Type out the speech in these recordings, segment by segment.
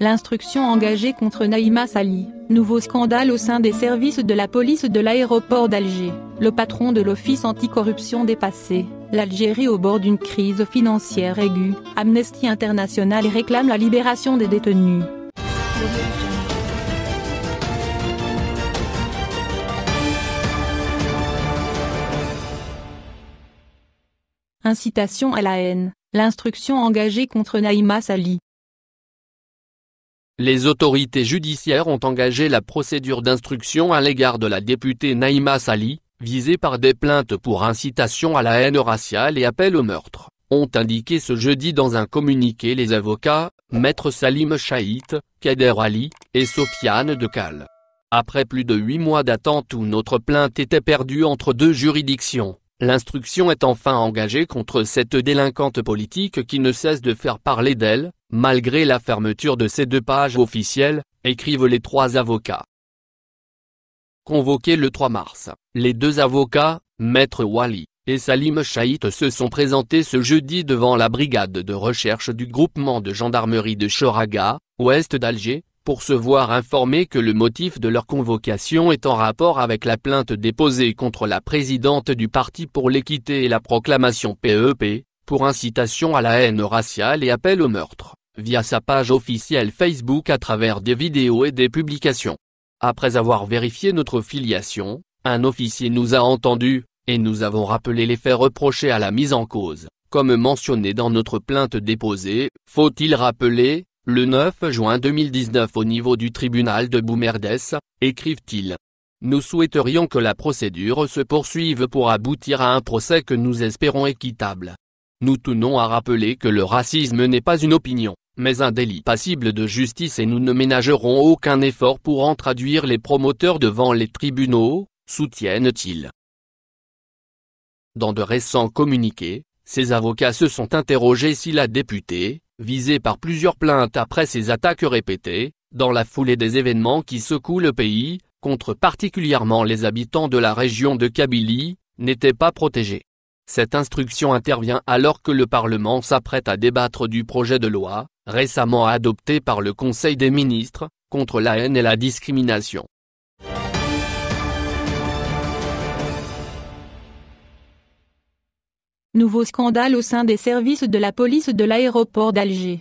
L'instruction engagée contre Naïma Sali, nouveau scandale au sein des services de la police de l'aéroport d'Alger, le patron de l'Office anticorruption dépassé, l'Algérie au bord d'une crise financière aiguë, Amnesty International réclame la libération des détenus. Incitation à la haine, l'instruction engagée contre Naïma Sali, les autorités judiciaires ont engagé la procédure d'instruction à l'égard de la députée Naïma Sali, visée par des plaintes pour incitation à la haine raciale et appel au meurtre, ont indiqué ce jeudi dans un communiqué les avocats, Maître Salim Chaït, Kader Ali, et Sofiane Decal. Après plus de huit mois d'attente où notre plainte était perdue entre deux juridictions, L'instruction est enfin engagée contre cette délinquante politique qui ne cesse de faire parler d'elle, malgré la fermeture de ces deux pages officielles, écrivent les trois avocats. Convoqués le 3 mars, les deux avocats, Maître Wali et Salim Chaït se sont présentés ce jeudi devant la brigade de recherche du groupement de gendarmerie de Choraga, ouest d'Alger, pour se voir informer que le motif de leur convocation est en rapport avec la plainte déposée contre la présidente du Parti pour l'équité et la proclamation PEP, e pour incitation à la haine raciale et appel au meurtre, via sa page officielle Facebook à travers des vidéos et des publications. Après avoir vérifié notre filiation, un officier nous a entendus, et nous avons rappelé les faits reprochés à la mise en cause. Comme mentionné dans notre plainte déposée, faut-il rappeler, le 9 juin 2019 au niveau du tribunal de Boumerdès, écrivent-ils. Nous souhaiterions que la procédure se poursuive pour aboutir à un procès que nous espérons équitable. Nous tenons à rappeler que le racisme n'est pas une opinion, mais un délit passible de justice et nous ne ménagerons aucun effort pour en traduire les promoteurs devant les tribunaux, soutiennent-ils. Dans de récents communiqués, ces avocats se sont interrogés si la députée, visé par plusieurs plaintes après ces attaques répétées, dans la foulée des événements qui secouent le pays, contre particulièrement les habitants de la région de Kabylie, n'était pas protégé. Cette instruction intervient alors que le Parlement s'apprête à débattre du projet de loi, récemment adopté par le Conseil des ministres, contre la haine et la discrimination. Nouveau scandale au sein des services de la police de l'aéroport d'Alger.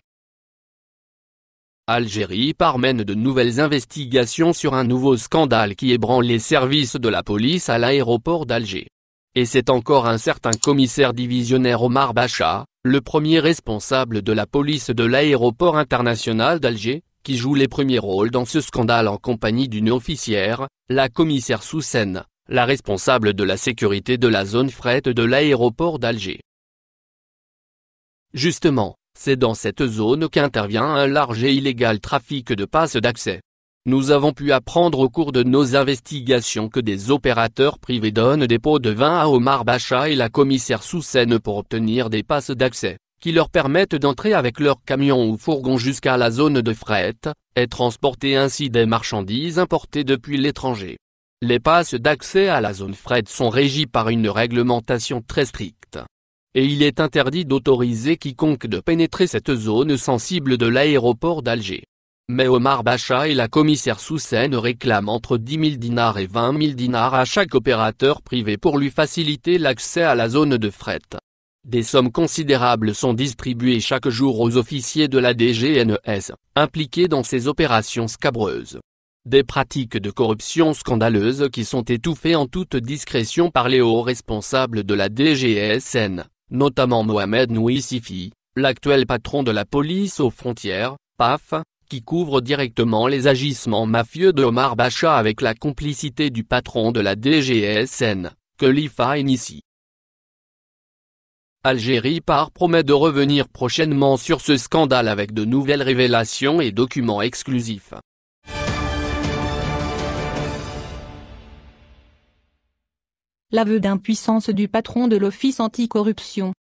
Algérie parmène de nouvelles investigations sur un nouveau scandale qui ébranle les services de la police à l'aéroport d'Alger. Et c'est encore un certain commissaire divisionnaire Omar Bacha, le premier responsable de la police de l'aéroport international d'Alger, qui joue les premiers rôles dans ce scandale en compagnie d'une officière, la commissaire Soussen la responsable de la sécurité de la zone fret de l'aéroport d'Alger. Justement, c'est dans cette zone qu'intervient un large et illégal trafic de passes d'accès. Nous avons pu apprendre au cours de nos investigations que des opérateurs privés donnent des pots de vin à Omar Bacha et la commissaire Soussène pour obtenir des passes d'accès, qui leur permettent d'entrer avec leur camion ou fourgon jusqu'à la zone de fret, et transporter ainsi des marchandises importées depuis l'étranger. Les passes d'accès à la zone fret sont régies par une réglementation très stricte. Et il est interdit d'autoriser quiconque de pénétrer cette zone sensible de l'aéroport d'Alger. Mais Omar Bacha et la commissaire Soussen réclament entre 10 000 dinars et 20 000 dinars à chaque opérateur privé pour lui faciliter l'accès à la zone de fret. Des sommes considérables sont distribuées chaque jour aux officiers de la DGNS, e impliqués dans ces opérations scabreuses. Des pratiques de corruption scandaleuses qui sont étouffées en toute discrétion par les hauts responsables de la DGSN, notamment Mohamed Nouissifi, l'actuel patron de la police aux frontières, PAF, qui couvre directement les agissements mafieux de Omar Bacha avec la complicité du patron de la DGSN, Khalifa l'IFA Algérie par promet de revenir prochainement sur ce scandale avec de nouvelles révélations et documents exclusifs. L'aveu d'impuissance du patron de l'Office anticorruption.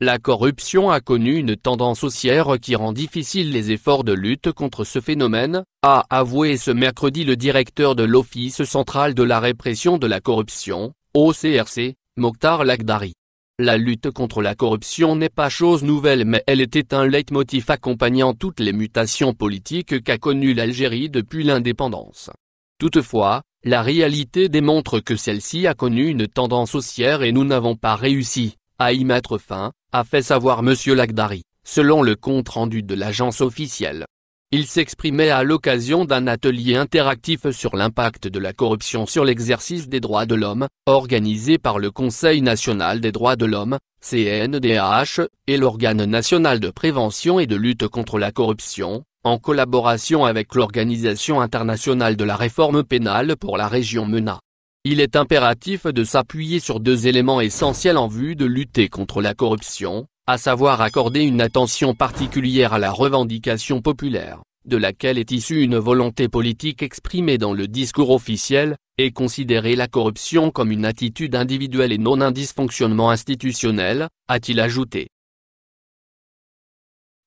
La corruption a connu une tendance haussière qui rend difficile les efforts de lutte contre ce phénomène, a avoué ce mercredi le directeur de l'Office central de la répression de la corruption, OCRC, Mokhtar Laghdari. La lutte contre la corruption n'est pas chose nouvelle mais elle était un leitmotiv accompagnant toutes les mutations politiques qu'a connues l'Algérie depuis l'indépendance. Toutefois, la réalité démontre que celle-ci a connu une tendance haussière et nous n'avons pas réussi à y mettre fin, a fait savoir M. Lagdari, selon le compte-rendu de l'agence officielle. Il s'exprimait à l'occasion d'un atelier interactif sur l'impact de la corruption sur l'exercice des droits de l'homme, organisé par le Conseil national des droits de l'homme, CNDH, et l'organe national de prévention et de lutte contre la corruption, en collaboration avec l'Organisation internationale de la réforme pénale pour la région MENA. Il est impératif de s'appuyer sur deux éléments essentiels en vue de lutter contre la corruption, à savoir accorder une attention particulière à la revendication populaire, de laquelle est issue une volonté politique exprimée dans le discours officiel, et considérer la corruption comme une attitude individuelle et non un dysfonctionnement institutionnel, a-t-il ajouté.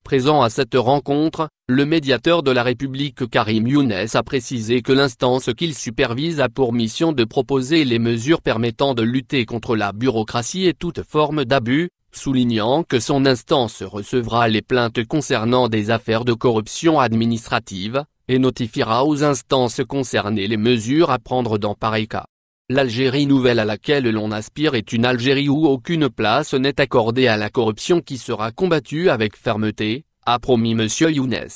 Présent à cette rencontre, le médiateur de la République Karim Younes a précisé que l'instance qu'il supervise a pour mission de proposer les mesures permettant de lutter contre la bureaucratie et toute forme d'abus, soulignant que son instance recevra les plaintes concernant des affaires de corruption administrative, et notifiera aux instances concernées les mesures à prendre dans pareil cas. L'Algérie nouvelle à laquelle l'on aspire est une Algérie où aucune place n'est accordée à la corruption qui sera combattue avec fermeté, a promis M. Younes.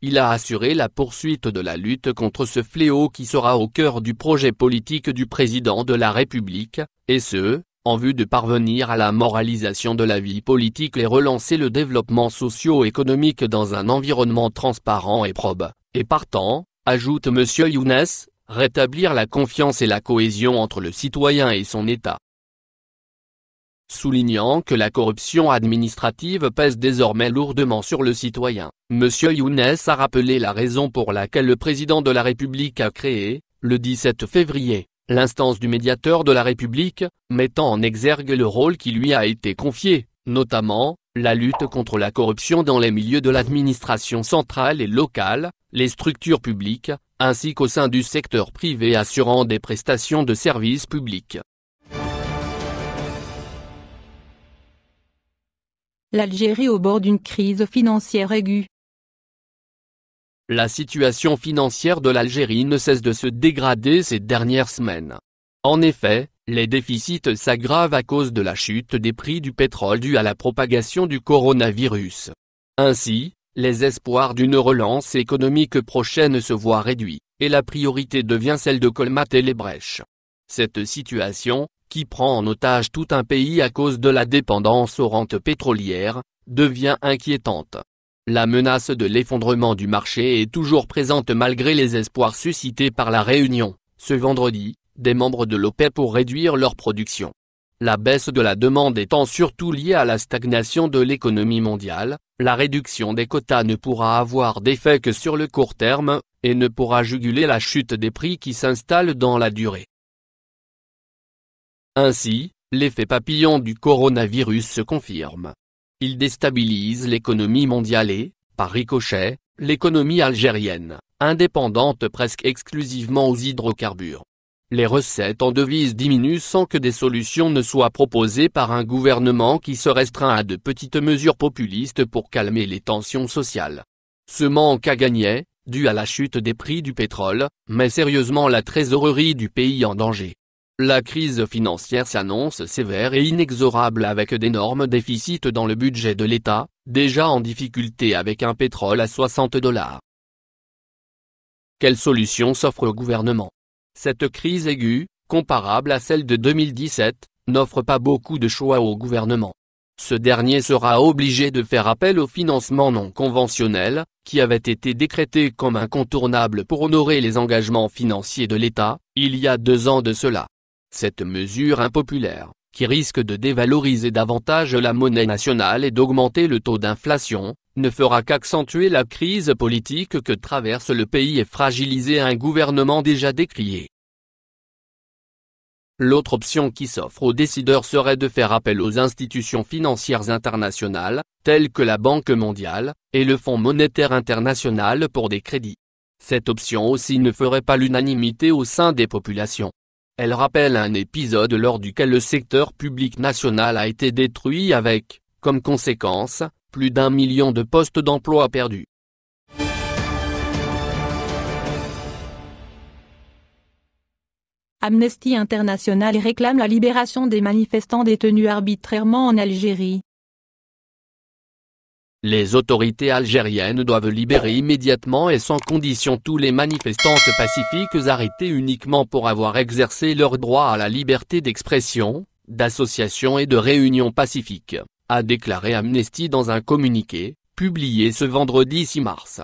Il a assuré la poursuite de la lutte contre ce fléau qui sera au cœur du projet politique du président de la République, et ce, en vue de parvenir à la moralisation de la vie politique et relancer le développement socio-économique dans un environnement transparent et probe, et partant, ajoute M. Younes, rétablir la confiance et la cohésion entre le citoyen et son État soulignant que la corruption administrative pèse désormais lourdement sur le citoyen. M. Younes a rappelé la raison pour laquelle le président de la République a créé, le 17 février, l'instance du médiateur de la République, mettant en exergue le rôle qui lui a été confié, notamment, la lutte contre la corruption dans les milieux de l'administration centrale et locale, les structures publiques, ainsi qu'au sein du secteur privé assurant des prestations de services publics. l'Algérie au bord d'une crise financière aiguë. La situation financière de l'Algérie ne cesse de se dégrader ces dernières semaines. En effet, les déficits s'aggravent à cause de la chute des prix du pétrole due à la propagation du coronavirus. Ainsi, les espoirs d'une relance économique prochaine se voient réduits, et la priorité devient celle de colmater les brèches. Cette situation, qui prend en otage tout un pays à cause de la dépendance aux rentes pétrolières, devient inquiétante. La menace de l'effondrement du marché est toujours présente malgré les espoirs suscités par la réunion, ce vendredi, des membres de l'OPEP pour réduire leur production. La baisse de la demande étant surtout liée à la stagnation de l'économie mondiale, la réduction des quotas ne pourra avoir d'effet que sur le court terme, et ne pourra juguler la chute des prix qui s'installe dans la durée. Ainsi, l'effet papillon du coronavirus se confirme. Il déstabilise l'économie mondiale et, par ricochet, l'économie algérienne, indépendante presque exclusivement aux hydrocarbures. Les recettes en devises diminuent sans que des solutions ne soient proposées par un gouvernement qui se restreint à de petites mesures populistes pour calmer les tensions sociales. Ce manque à gagner, dû à la chute des prix du pétrole, met sérieusement la trésorerie du pays en danger. La crise financière s'annonce sévère et inexorable avec d'énormes déficits dans le budget de l'État, déjà en difficulté avec un pétrole à 60 dollars. Quelle solution s'offre au gouvernement Cette crise aiguë, comparable à celle de 2017, n'offre pas beaucoup de choix au gouvernement. Ce dernier sera obligé de faire appel au financement non conventionnel, qui avait été décrété comme incontournable pour honorer les engagements financiers de l'État, il y a deux ans de cela. Cette mesure impopulaire, qui risque de dévaloriser davantage la monnaie nationale et d'augmenter le taux d'inflation, ne fera qu'accentuer la crise politique que traverse le pays et fragiliser un gouvernement déjà décrié. L'autre option qui s'offre aux décideurs serait de faire appel aux institutions financières internationales, telles que la Banque mondiale, et le Fonds monétaire international pour des crédits. Cette option aussi ne ferait pas l'unanimité au sein des populations, elle rappelle un épisode lors duquel le secteur public national a été détruit avec, comme conséquence, plus d'un million de postes d'emploi perdus. Amnesty International réclame la libération des manifestants détenus arbitrairement en Algérie. Les autorités algériennes doivent libérer immédiatement et sans condition tous les manifestantes pacifiques arrêtés uniquement pour avoir exercé leur droit à la liberté d'expression, d'association et de réunion pacifique, a déclaré Amnesty dans un communiqué, publié ce vendredi 6 mars.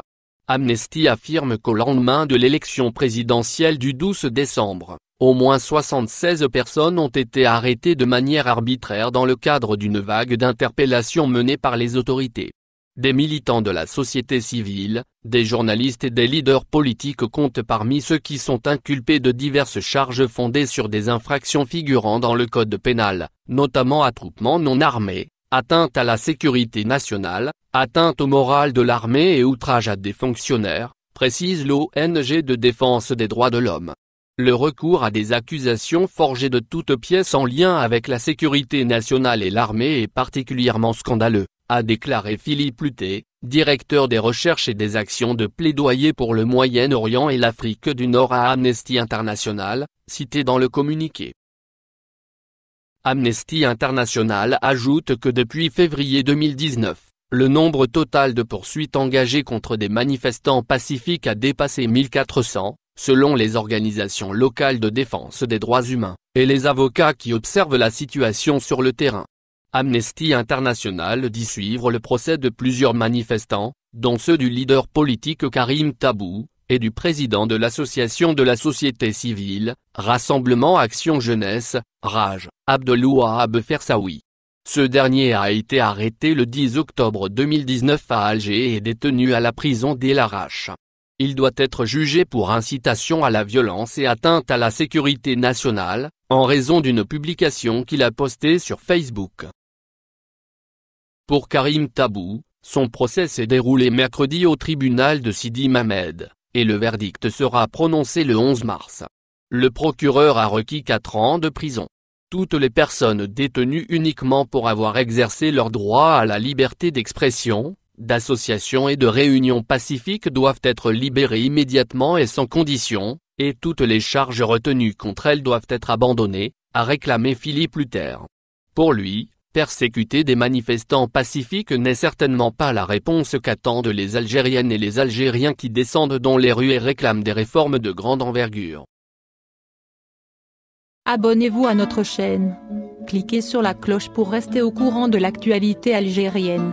Amnesty affirme qu'au lendemain de l'élection présidentielle du 12 décembre, au moins 76 personnes ont été arrêtées de manière arbitraire dans le cadre d'une vague d'interpellations menées par les autorités des militants de la société civile, des journalistes et des leaders politiques comptent parmi ceux qui sont inculpés de diverses charges fondées sur des infractions figurant dans le code pénal, notamment attroupement non armé, atteinte à la sécurité nationale, atteinte au moral de l'armée et outrage à des fonctionnaires, précise l'ONG de défense des droits de l'homme. Le recours à des accusations forgées de toutes pièces en lien avec la sécurité nationale et l'armée est particulièrement scandaleux, a déclaré Philippe Luté, directeur des recherches et des actions de plaidoyer pour le Moyen-Orient et l'Afrique du Nord à Amnesty International, cité dans le communiqué. Amnesty International ajoute que depuis février 2019, le nombre total de poursuites engagées contre des manifestants pacifiques a dépassé 1400, selon les organisations locales de défense des droits humains, et les avocats qui observent la situation sur le terrain. Amnesty International dit suivre le procès de plusieurs manifestants, dont ceux du leader politique Karim Tabou, et du président de l'association de la société civile, Rassemblement Action Jeunesse, Raj, Abdelouahab Fersaoui. Ce dernier a été arrêté le 10 octobre 2019 à Alger et détenu à la prison d'El Arache. Il doit être jugé pour incitation à la violence et atteinte à la sécurité nationale, en raison d'une publication qu'il a postée sur Facebook. Pour Karim Tabou, son procès s'est déroulé mercredi au tribunal de Sidi Mamed, et le verdict sera prononcé le 11 mars. Le procureur a requis 4 ans de prison. Toutes les personnes détenues uniquement pour avoir exercé leur droit à la liberté d'expression, d'association et de réunion pacifique doivent être libérées immédiatement et sans condition, et toutes les charges retenues contre elles doivent être abandonnées, a réclamé Philippe Luther. Pour lui, Persécuter des manifestants pacifiques n'est certainement pas la réponse qu'attendent les Algériennes et les Algériens qui descendent dans les rues et réclament des réformes de grande envergure. Abonnez-vous à notre chaîne. Cliquez sur la cloche pour rester au courant de l'actualité algérienne.